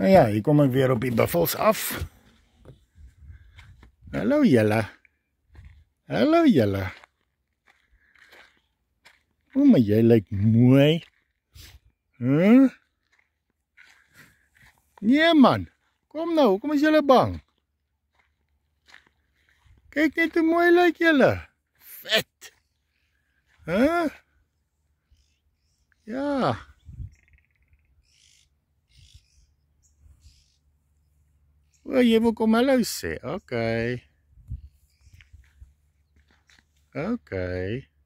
Nou ja, hier kom ek weer op die buffels af. Hallo julle. Hallo julle. O my, jy lyk mooi. Hm? Nee man, kom nou, hoekom is julle bang? Kyk net hoe mooi lyk julle. Vet. Hè? Huh? Ja. O, jy wil kom hallo sê. OK. OK.